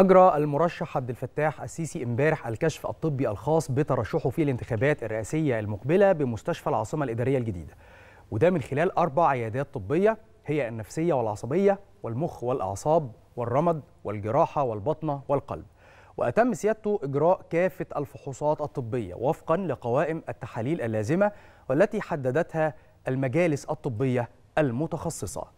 أجرى المرشح عبد الفتاح السيسي امبارح الكشف الطبي الخاص بترشحه في الانتخابات الرئاسية المقبلة بمستشفى العاصمة الإدارية الجديدة وده من خلال أربع عيادات طبية هي النفسية والعصبية والمخ والأعصاب والرمد والجراحة والبطنة والقلب وأتم سيادته إجراء كافة الفحوصات الطبية وفقا لقوائم التحاليل اللازمة والتي حددتها المجالس الطبية المتخصصة